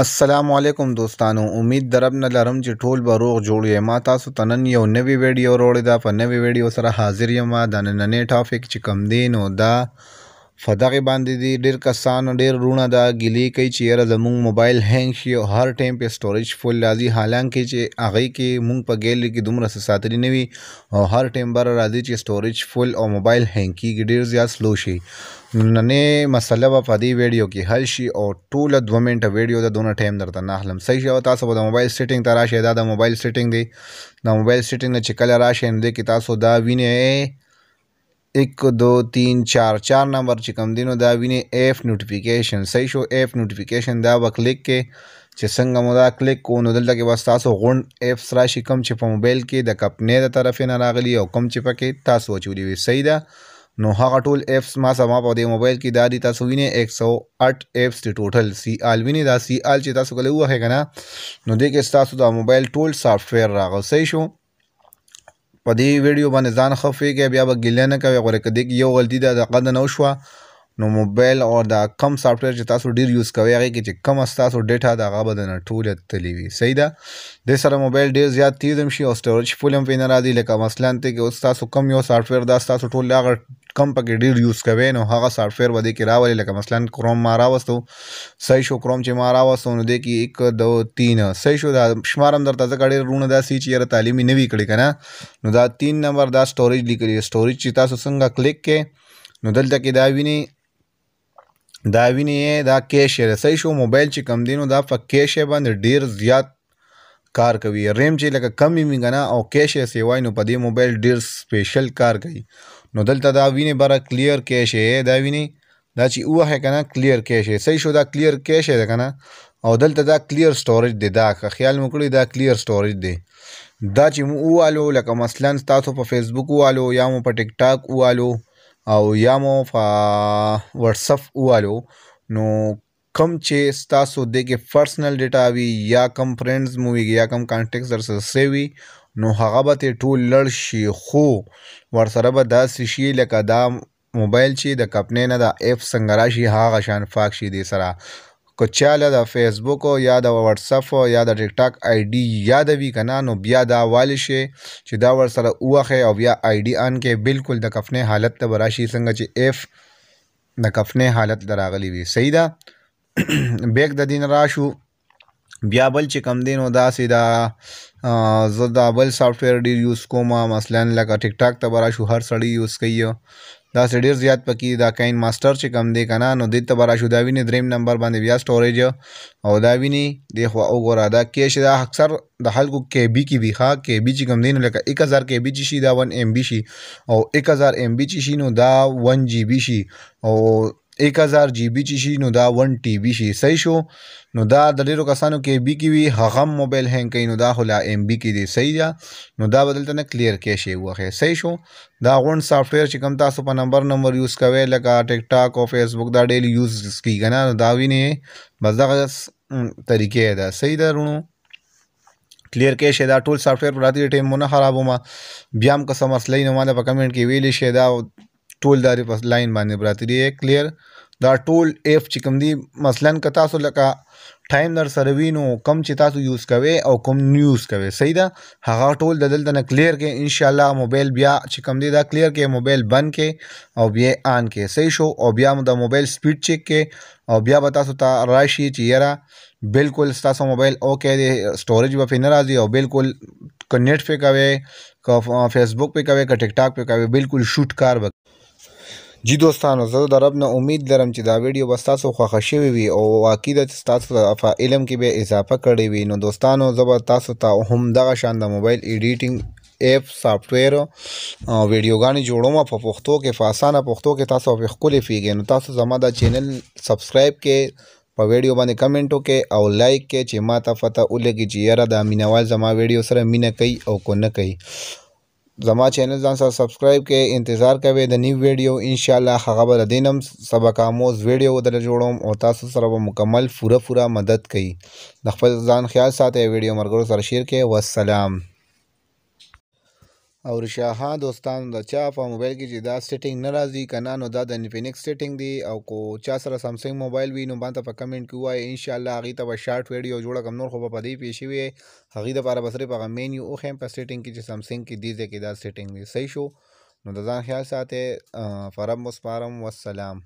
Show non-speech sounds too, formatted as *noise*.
السلام علیکم دوستانو امید درب نه لرم چې ټول به روغ جوړ یم ما تاسو ته نن یو نوی ویډیو وروړې دا په نوی ویډیو سره حاضر یم دا نننې ټاپک چې کم دی نو دا فدغه باندې دي ډیر کسان ډیر رونه دا غلي کوي چې یره زمونږ موبایل هینګ شي او هر ټایم په سټوریج فل راځي حالانکه چې هغه کې مونږ په ګیلری کې دومره ساتلی نه وي او هر ټایم بر راځي چې سټوریج فل او موبایل هینګ کیږي ډیر زیات سلو شي نننې مسله په دې ویډیو کې حل شي او ټول 2 منټه ویډیو د دونه ټایم درته نه حلم صحیح شو تاسو د موبایل سیټینګ ته راشئ دا د موبایل سیټینګ دی دا موبایل سیټینګ نه چې کله راشئ نو د کې تاسو دا وینئ 1 2 3 4 4 نمبر چې کم دینو دا ویني اف نوټیفیکیشن صحیح شو اف نوټیفیکیشن دا وکلیک کې چې څنګه مو دا کلیک کو نو دلته کې بس تاسو غونډ اف سره شي کم چې په موبایل کې د کمپنۍ د طرفې نه راغلی او کم چې پکې تاسو اچولي وي صحیح ده نو هغه ټول ایپس ما سما په دې موبایل کې دا دي تاسو وینئ 108 ایپس دی ټوټل سی آل وینئ دا سی آل چې تاسو کله وه کنه نو دې کې تاسو دا موبایل ټول سافټویر راغو صحیح شو په دې ویډیو باندې ځان خفه کې بیا به ګیله نه کوي غوړه کدی یو غلطی ده د قد نه وشوه نو موبایل او دا کم سافټویر چې تاسو ډیر یوز کوئ هغه کې چې کم تاسو ډیټا دا غو بدن ټول تلی وي صحیح ده د سره موبایل ډیر زیات تیز هم شي او سټوریج فول هم پینر راځي لکه مثلا ته کې اوس تاسو کم یو سافټویر دا تاسو ټول هغه کم پکې ډیر یوز کوي نو هغه سافټویر و دې کې راولي لکه مثلا کروم ما راوستو صحیح شو کروم چې ما راوستو نو دې کې 1 2 3 صحیح شو دا شمار هم درته ځکه ډیر رونه داسې چې یاره تعلیمي نوي کړی کنه نو دا 3 نمبر دا سټوریج لیکلی سټوریج چې تاسو څنګه کلیک کې نو دلته کې دا ویني دا ویني دا کیش صحیح شو موبایل چې کم دینو دا په کیش باندې ډیر زیات کار کوي ریم چې لکه کمی میګنه او کیش یې سیوای نو په دې موبایل ډیر سپیشل کار کوي نو دلته دا ویني بره کلیر کیش دا ویني دا چې اوه کنه کلیر کیش صحیح شو دا کلیر کیش ده کنه او دلته دا کلیر سټوریج دی دا خیال مکړی دا کلیر سټوریج دی دا چې مو اوالو لکه مثلا تاسو په فیسبوک اوالو یا مو په ټیک ټاک اوالو او یا مو په واتس اپ اوالو نو کم چې تاسو دغه پرسنل ډیټا وی یا کم فرندز مو وی یا کم کانټیکټس در سره وی نو هغه به ترې ټول لړ شي خو ورسره به داسې شي لکه دا موبایل چې د کمپنۍ نه د ایپ څنګه راشي هغه شان فاک شي دې سره که چاله د فیسبوک یا د واتساپ یا د ټیک ټاک آی ډي یادوي که نه نو بیا دا والی شي چې دا ورسره ووهئ او بیا آی ډي ان کې بالکل د کفنې حالت ته به راشي څنګه چې ایف د کفنې حالت ته راغلی وي صحیح ده *clears throat* بیک د دین راشو بیا بل چې کم دی نو داسې دا زه دا بل سافټویر ډېر یوز کوم مثلا لکه ټیک ټاک ته به راشو هر سړی یوز کوي داسې ډېر زیات پکې دا کاین ماسټر چې کم دی که نه نو دې ته به راشو دا وینې دریم نمبر باندې بیا سټوریج او دا وینې دی خوا وګوره دا کیش دا اکثر د خلکو کې بي کې وي ښه کې بي چې کم دی نو لکه ایک هزار کې بي چې شي دا ون ایم بي شي او ایک هزار ایم بي چې شي نو دا ون جي بي شي او 1000 جی بي چې شي نو دا 1 ټي بي شي صحیح شو نو دا د ډیرو کسانو کې بي کې وي هغه موبایل هنګ کوي نو دا هلا ام بي کې دی صحیح دا نو دا بدلته نه کلیر کې شي وخه صحیح شو دا غون سافټویر چې کوم تاسو په نمبر نمبر یوز کوي لکه ټیک ټاک او فیسبوک دا ډیلی یوز کی کنه نو دا وینه بس دا طریقې دا صحیح ده رونو کلیر کې شه دا ټول سافټویر پراتی ټیم مونږ خرابو ما بیا هم قسم اصلي نه مال په کمنټ کې ویلې شه دا ټول د لاین باندې براتري کلیر دا ټول اف چې کوم دی مثلا که تاسو لکه ټایم در سره وینو کم چې تاسو یوز کوي او کم نیوز کوي صحیح ده هغه ټول د دلته نه کلیر کې ان شاء الله موبایل بیا چې کوم دی دا کلیر کې موبایل بند کې او بیا آن کې صحیح شو او بیا د موبایل سپیډ چیک کې او بیا به تاسو ته راشي چې یاره بالکل ستاسو موبایل اوکې دی سټوریج به نه راځي او بالکل کنیټ پې کوي که فیسبوک پې کوي که ټیک ټاک پې کوي بالکل شوټ کار به جی دوستانو زه د رب نه امید لرم چې دا ویډیو به تاسو خوښه شوی وي او واقعي د تاسو د علم کې به اضافه کړی وي نو دوستانو زه به تاسو ته هم دغه شان د موبایل ایډیټینګ ایپ سافټویر ویډیوګانې جوړوم په پښتو کې په اسانه پښتو کې تاسو په خپل فیګې نو تاسو زما دا چینل سبسکرایب کې په ویډیو باندې کمنټ وکې او لایک کې چې ما ته پته ولګي چې یاره دا مینوال زما ویډیو سره مینه کوي او کو نه کوي زما چینل ځان سره سبسکرایب کړئ انتظار کوئ د نیو ویډیو ان شاء الله هغه به دینم سبق آموز ویډیو در جوړوم او تاسو سره به مکمل پوره پوره مدد کوي د خپل ځان خیال ساتئ ویډیو مرګرو سره شیر کړئ والسلام او شاها دوستانو د چا په موبایل کې چې دا سیټینګ نه راځي کنه نو دا د انفینکس سیټینګ دی او کو چا سره سامسنګ موبایل وي نو باندې په کمنټ کې وای ان شاء الله هغه ته به شارټ ویډیو جوړه کم نور خو په دې پیښې وي هغه د لپاره بسره په مینیو او هم په سیټینګ کې چې سامسنګ کې دی ځکه دا سیټینګ دی صحیح شو نو د ځان خیال ساته فرم وسپارم والسلام